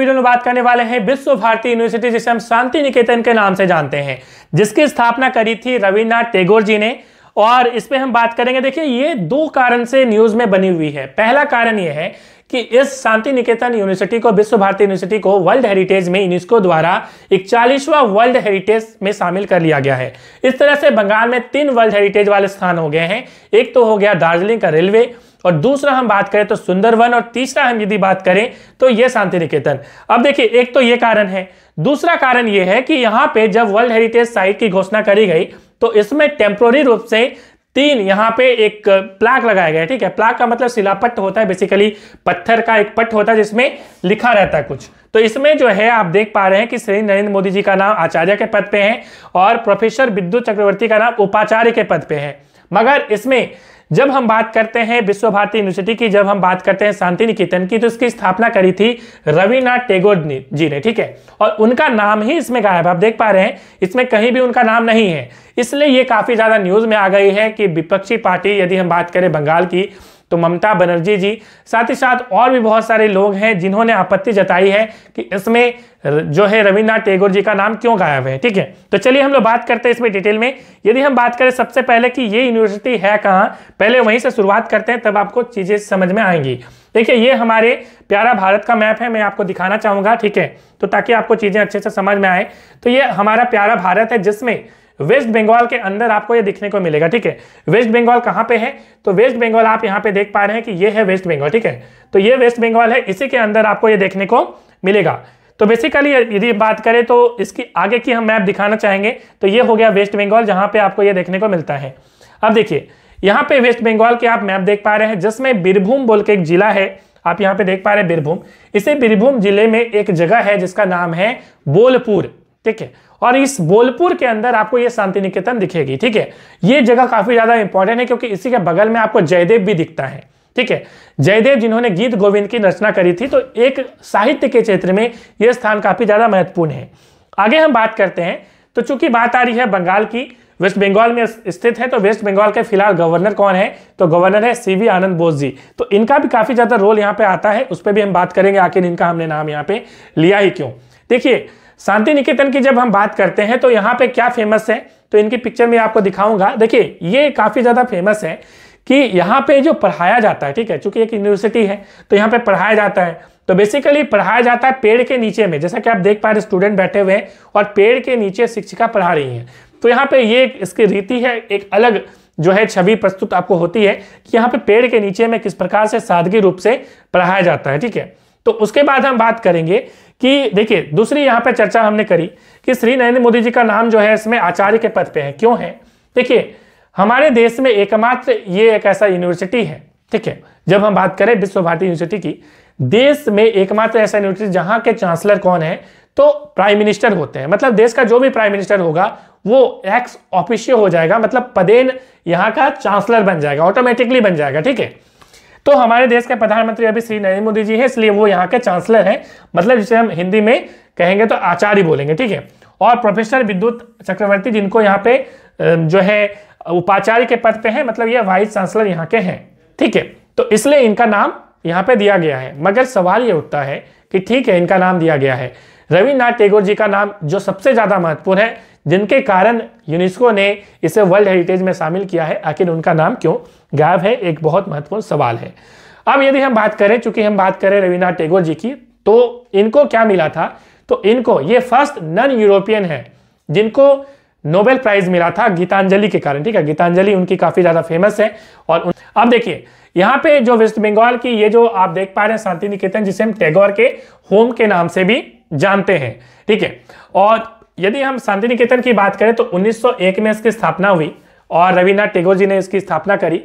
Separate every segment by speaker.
Speaker 1: video में बात करने वाले हैं विश्व भारती यूनिवर्सिटी जिसे हम शांति निकेतन के नाम से जानते हैं जिसकी स्थापना करी थी रविन्द्रनाथ टेगोर जी ने और इस पर हम बात करेंगे देखिए ये दो कारण से न्यूज में बनी हुई है पहला कारण यह है कि इस शांति निकेतन यूनिवर्सिटी को विश्व भारती यूनिवर्सिटी को वर्ल्ड हेरिटेज में यूनिस्को द्वारा इकचालीसवा वर्ल्ड हेरिटेज में शामिल कर लिया गया है इस तरह से बंगाल में तीन वर्ल्ड हेरिटेज वाले स्थान हो गए हैं एक तो हो गया दार्जिलिंग का रेलवे और दूसरा हम बात करें तो सुंदरवन और तीसरा हम यदि बात करें तो यह शांति निकेतन अब देखिए एक तो ये कारण है दूसरा कारण यह है कि यहाँ पे जब वर्ल्ड हेरिटेज साइट की घोषणा करी गई तो इसमें टेम्प्रोरी रूप से तीन यहाँ पे एक प्लाक लगाया गया ठीक है प्लाक का मतलब शिलापट्ट होता है बेसिकली पत्थर का एक पट्ट होता है जिसमें लिखा रहता है कुछ तो इसमें जो है आप देख पा रहे हैं कि श्री नरेंद्र मोदी जी का नाम आचार्य के पद पे है और प्रोफेसर विद्युत चक्रवर्ती का नाम उपाचार्य के पद पे है मगर इसमें जब हम बात करते हैं विश्व भारती यूनिवर्सिटी की जब हम बात करते हैं शांति निकेतन की तो इसकी स्थापना करी थी रविनाथ टेगोर जी ने ठीक है और उनका नाम ही इसमें गायब आप देख पा रहे हैं इसमें कहीं भी उनका नाम नहीं है इसलिए ये काफ़ी ज़्यादा न्यूज़ में आ गई है कि विपक्षी पार्टी यदि हम बात करें बंगाल की तो ममता बनर्जी जी साथ ही साथ और भी बहुत सारे लोग हैं जिन्होंने आपत्ति जताई है कि इसमें जो है रविन्द्रनाथ टैगोर जी का नाम क्यों गायब है ठीक है तो चलिए हम लोग बात करते हैं इसमें डिटेल में यदि हम बात करें सबसे पहले कि ये यूनिवर्सिटी है कहाँ पहले वहीं से शुरुआत करते हैं तब आपको चीज़ें समझ में आएंगी देखिए ये हमारे प्यारा भारत का मैप है मैं आपको दिखाना चाहूंगा ठीक है तो ताकि आपको चीज़ें अच्छे से समझ में आए तो ये हमारा प्यारा भारत है जिसमें वेस्ट बंगाल के अंदर आपको ये दिखने को मिलेगा ठीक है वेस्ट बंगाल कहां पे है तो वेस्ट बंगाल आप यहां पे देख पा रहे हैं कि ये है वेस्ट बंगाल ठीक है तो ये वेस्ट बंगाल है इसी के अंदर आपको ये देखने को मिलेगा तो बेसिकली यदि बात करें तो इसकी आगे की हम मैप दिखाना चाहेंगे तो ये हो गया वेस्ट बंगाल जहां पे आपको ये देखने को मिलता है अब देखिए यहाँ पे वेस्ट बंगाल के आप मैप देख पा रहे हैं जिसमें बीरभूम बोल के एक जिला है आप यहाँ पे देख पा रहे हैं बीरभूम इसी बीरभूम जिले में एक जगह है जिसका नाम है बोलपुर ठीक है और इस बोलपुर के अंदर आपको ये शांति निकेतन दिखेगी ठीक है ये जगह काफी ज्यादा इंपॉर्टेंट है क्योंकि इसी के बगल में आपको जयदेव भी दिखता है ठीक है जयदेव जिन्होंने गीत गोविंद की रचना करी थी तो एक साहित्य के क्षेत्र में यह स्थान काफी ज्यादा महत्वपूर्ण है आगे हम बात करते हैं तो चूंकि बात आ रही है बंगाल की वेस्ट बंगाल में स्थित है तो वेस्ट बंगाल के फिलहाल गवर्नर कौन है तो गवर्नर है सी वी आनंद बोस जी तो इनका भी काफी ज्यादा रोल यहाँ पे आता है उस पर भी हम बात करेंगे आखिर इनका हमने नाम यहाँ पे लिया ही क्यों देखिए शांति निकेतन की जब हम बात करते हैं तो यहाँ पे क्या फेमस है तो इनकी पिक्चर में आपको दिखाऊंगा देखिए ये काफ़ी ज़्यादा फेमस है कि यहाँ पे जो पढ़ाया जाता है ठीक है चूंकि एक यूनिवर्सिटी है तो यहाँ पे पढ़ाया जाता है तो बेसिकली पढ़ाया जाता है पेड़ के नीचे में जैसा कि आप देख पा रहे स्टूडेंट बैठे हुए हैं और पेड़ के नीचे शिक्षिका पढ़ा रही है तो यहाँ पे ये इसकी रीति है एक अलग जो है छवि प्रस्तुत आपको होती है कि यहाँ पे पेड़ के नीचे में किस प्रकार से सादगी रूप से पढ़ाया जाता है ठीक है तो उसके बाद हम बात करेंगे कि देखिए दूसरी यहां पे चर्चा हमने करी कि श्री नरेंद्र मोदी जी का नाम जो है इसमें आचार्य के पद पे है क्यों है देखिए हमारे देश में एकमात्र ये एक ऐसा यूनिवर्सिटी है ठीक है जब हम बात करें विश्व भारती यूनिवर्सिटी की देश में एकमात्र ऐसा यूनिवर्सिटी जहां के चांसलर कौन है तो प्राइम मिनिस्टर होते हैं मतलब देश का जो भी प्राइम मिनिस्टर होगा वो एक्स ऑफिशियो हो जाएगा मतलब पदेन यहां का चांसलर बन जाएगा ऑटोमेटिकली बन जाएगा ठीक है तो हमारे देश के प्रधानमंत्री अभी श्री नरेंद्र मोदी जी हैं इसलिए वो यहाँ के चांसलर हैं मतलब जिसे हम हिंदी में कहेंगे तो आचार्य बोलेंगे ठीक है और प्रोफेसर विद्युत चक्रवर्ती जिनको यहाँ पे जो है उपाचार्य के पद पे हैं मतलब ये वाइस चांसलर यहाँ के हैं ठीक है तो इसलिए इनका नाम यहाँ पे दिया गया है मगर सवाल ये उठता है कि ठीक है इनका नाम दिया गया है रविन्द्रनाथ टेगोर जी का नाम जो सबसे ज़्यादा महत्वपूर्ण है जिनके कारण यूनेस्को ने इसे वर्ल्ड हेरिटेज में शामिल किया है आखिर उनका नाम क्यों गायब है एक बहुत महत्वपूर्ण सवाल है अब यदि हम बात करें चूंकि हम बात करें रविन्द्रनाथ टैगोर जी की तो इनको क्या मिला था तो इनको ये फर्स्ट नन यूरोपियन है जिनको नोबेल प्राइज मिला था गीतांजलि के कारण ठीक है गीतांजलि उनकी काफी ज्यादा फेमस है और उन... अब देखिए यहाँ पे जो वेस्ट बंगाल की ये जो आप देख पा रहे हैं शांति निकेतन जिसे हम टैगोर के होम के नाम से भी जानते हैं ठीक है और यदि हम शांति निकेतन की बात करें तो 1901 में इसकी स्थापना हुई और रविन्द्रनाथ टेगोर जी ने इसकी स्थापना करी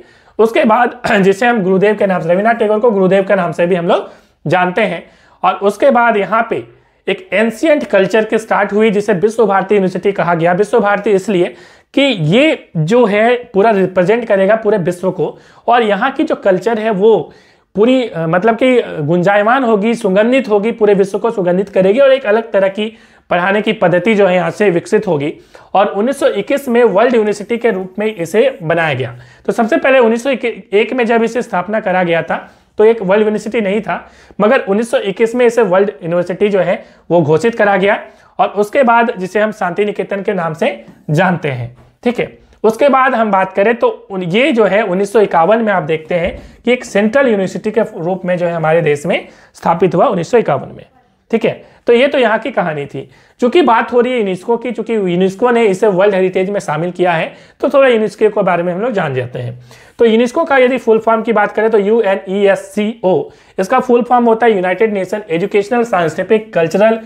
Speaker 1: उसके बाद जिसे हम गुरुदेव के नाम से रविन्द्रनाथ टेगोर को गुरुदेव के नाम से भी हम लोग जानते हैं और उसके बाद यहाँ पे एक एंशियंट कल्चर की स्टार्ट हुई जिसे विश्व भारती यूनिवर्सिटी कहा गया विश्व भारती इसलिए कि ये जो है पूरा रिप्रेजेंट करेगा पूरे विश्व को और यहाँ की जो कल्चर है वो पूरी मतलब कि गुंजायमान होगी सुगंधित होगी पूरे विश्व को सुगंधित करेगी और एक अलग तरह की पढ़ाने की पद्धति जो है यहाँ से विकसित होगी और 1921 में वर्ल्ड यूनिवर्सिटी के रूप में इसे बनाया गया तो सबसे पहले 1901 में जब इसे स्थापना करा गया था तो एक वर्ल्ड यूनिवर्सिटी नहीं था मगर 1921 में इसे वर्ल्ड यूनिवर्सिटी जो है वो घोषित करा गया और उसके बाद जिसे हम शांति निकेतन के नाम से जानते हैं ठीक है उसके बाद हम बात करें तो ये जो है उन्नीस में आप देखते हैं कि एक सेंट्रल यूनिवर्सिटी के रूप में जो है हमारे देश में स्थापित हुआ उन्नीस में ठीक है तो ये तो यहाँ की कहानी थी चूंकि बात हो रही है यूनेस्को की चूंकि यूनेस्को ने इसे वर्ल्ड हेरिटेज में शामिल किया है तो थोड़ा यूनेस्को के बारे में हम लोग जान जाते हैं तो यूनेस्को का यदि फुल फॉर्म की बात करें तो U N E S C O इसका फुल फॉर्म होता है United Nation Educational Scientific Cultural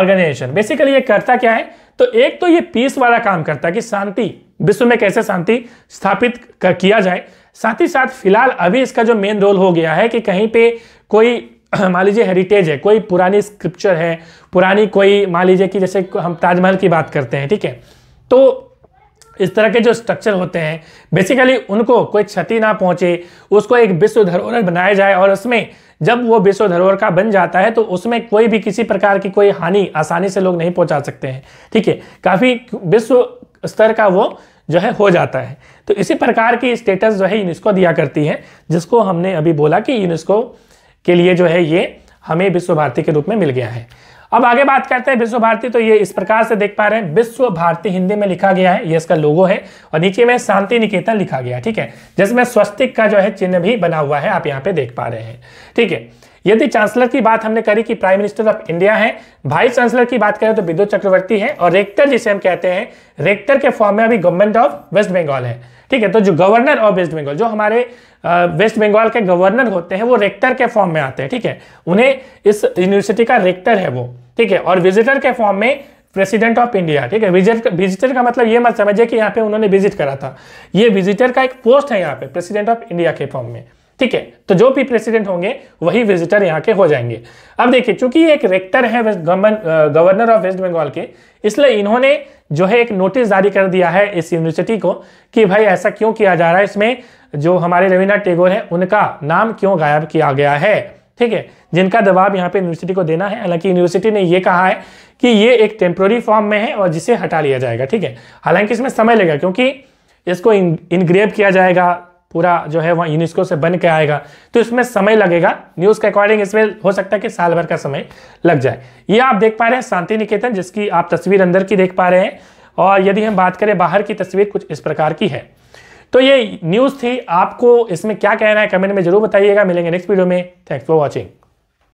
Speaker 1: Organisation basically ये करता क्या है तो एक तो ये पीस वाला काम करता है कि शांति विश्व में कैसे शांति स्थापित किया जाए साथ ही साथ फिलहाल अभी इसका जो मेन रोल हो गया है कि कहीं पे कोई मान लीजिए हेरिटेज है कोई पुरानी स्क्रिप्चर है पुरानी कोई मान लीजिए कि जैसे हम ताजमहल की बात करते हैं ठीक है तो इस तरह के जो स्ट्रक्चर होते हैं बेसिकली उनको कोई क्षति ना पहुंचे उसको एक विश्व धरोहर बनाया जाए और उसमें जब वो विश्व धरोहर का बन जाता है तो उसमें कोई भी किसी प्रकार की कोई हानि आसानी से लोग नहीं पहुंचा सकते हैं ठीक है काफ़ी विश्व स्तर का वो जो है हो जाता है तो इसी प्रकार की स्टेटस जो है यूनेस्को दिया करती है जिसको हमने अभी बोला कि यूनेस्को के लिए जो है ये हमें विश्व भारती के रूप में मिल गया है अब आगे बात करते हैं विश्व भारती तो ये इस प्रकार से देख पा रहे हैं विश्व भारती हिंदी में लिखा गया है ये इसका लोगो है और नीचे में शांति निकेतन लिखा गया है ठीक है जिसमें स्वस्तिक का जो है चिन्ह भी बना हुआ है आप यहाँ पे देख पा रहे हैं ठीक है यदि चांसलर की बात हमने करी कि प्राइम मिनिस्टर ऑफ इंडिया है वाइस चांसलर की बात करें तो विद्युत चक्रवर्ती है और रेक्टर जिसे हम कहते हैं रेक्टर के फॉर्म में अभी गवर्नमेंट ऑफ वेस्ट बंगाल है ठीक है तो जो गवर्नर ऑफ वेस्ट बंगाल जो हमारे वेस्ट बंगाल के गवर्नर होते हैं वो रेक्टर के फॉर्म में आते हैं ठीक है उन्हें इस यूनिवर्सिटी का रेक्टर है वो ठीक है और विजिटर के फॉर्म में प्रेसिडेंट ऑफ इंडिया ठीक है विजिटर विजिटर का मतलब ये मत समझिए कि यहाँ पे उन्होंने विजिट करा था ये विजिटर का एक पोस्ट है यहाँ पे प्रेसिडेंट ऑफ इंडिया के फॉर्म में ठीक है तो जो भी प्रेसिडेंट होंगे वही विजिटर यहाँ के हो जाएंगे अब देखिए चूंकि एक रेक्टर है गवर्नर ऑफ वेस्ट बंगाल के इसलिए इन्होंने जो है एक नोटिस जारी कर दिया है इस यूनिवर्सिटी को कि भाई ऐसा क्यों किया जा रहा है इसमें जो हमारे रविनाथ टेगोर है उनका नाम क्यों गायब किया गया है ठीक है जिनका दबाव यहाँ पे यूनिवर्सिटी को देना है हालांकि यूनिवर्सिटी ने यह कहा है कि ये एक टेम्प्रोरी फॉर्म में है और जिसे हटा लिया जाएगा ठीक है हालांकि इसमें समय लगेगा क्योंकि इसको इनग्रेव किया जाएगा पूरा जो है वह यूनेस्को से बन के आएगा तो इसमें समय लगेगा न्यूज़ के अकॉर्डिंग इसमें हो सकता है कि साल भर का समय लग जाए ये आप देख पा रहे हैं शांति निकेतन जिसकी आप तस्वीर अंदर की देख पा रहे हैं और यदि हम बात करें बाहर की तस्वीर कुछ इस प्रकार की है तो ये न्यूज़ थी आपको इसमें क्या कहना है कमेंट में जरूर बताइएगा मिलेंगे नेक्स्ट वीडियो में थैंक्स फॉर वॉचिंग